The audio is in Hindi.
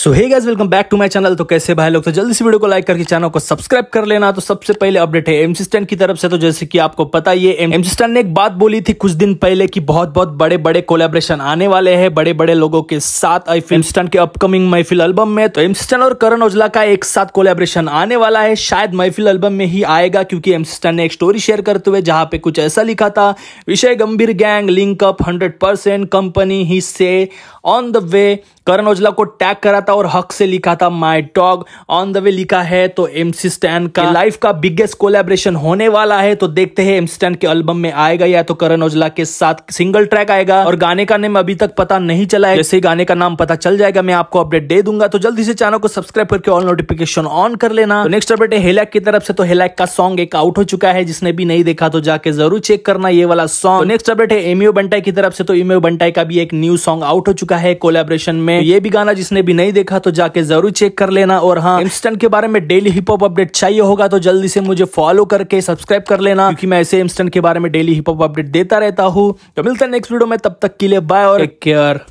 so hey guys welcome back to my channel तो कैसे भाई लोग तो जल्दी से वीडियो को लाइक करके चैनल को सब्सक्राइब कर लेना तो सबसे पहले अपडेट है एमसी की तरफ से तो जैसे कि आपको पता ही है एमसी ने एक बात बोली थी कुछ दिन पहले कि बहुत बहुत बड़े बड़े कोलेब्रेशन आने वाले हैं बड़े बड़े लोगों के साथ आई फिल्म के अपकमिंग महफिल एल्बम में तो एमसी और करण ओजला का एक साथ कोलेब्रेशन आने वाला है शायद महफिल एल्बम में ही आएगा क्योंकि एमसी ने एक स्टोरी शेयर करते हुए जहां पे कुछ ऐसा लिखा था विषय गंभीर gang linkup hundred hundred company ही से on the way Karan Aujla को टैग करा था और हक से लिखा था माई टॉग ऑन द वे लिखा है तो एम सी स्टैन का लाइफ का बिगेस्ट कोलेब्रेशन होने वाला है तो देखते हैं एम स्टैन के एल्बम में आएगा या तो करण ओजला के साथ सिंगल ट्रैक आएगा और गाने का नेम अभी तक पता नहीं चला है जैसे ही गाने का नाम पता चल जाएगा मैं आपको अपडेट दे दूंगा तो जल्दी से चैनल को सब्सक्राइब करके ऑल नोटिफिकेशन ऑन कर लेना तो नेक्स्ट अपडेट है हेलैक की तरफ से तो हेलैक का सॉन्ग एक आउट हो चुका है जिसने भी नहीं देखा तो जाके जरूर चेक करना ये वाला सॉन्ग नेक्स्ट अपडेट है एमयू बंटाई की तरफ से तो एमयू बंटाई का भी एक न्यू सॉन्ग आउट हो चुका है कोलेब्रेशन में तो ये भी गाना जिसने भी नहीं देखा तो जाके जरूर चेक कर लेना और हाँ इंस्टेंट के बारे में डेली हिप हॉप अपडेट चाहिए होगा तो जल्दी से मुझे फॉलो करके सब्सक्राइब कर लेना क्योंकि मैं ऐसे इंस्टेंट के बारे में डेली हिप हॉप अपडेट देता रहता हूँ तो मिलता है नेक्स्ट वीडियो में तब तक के लिए बाय और टेक केयर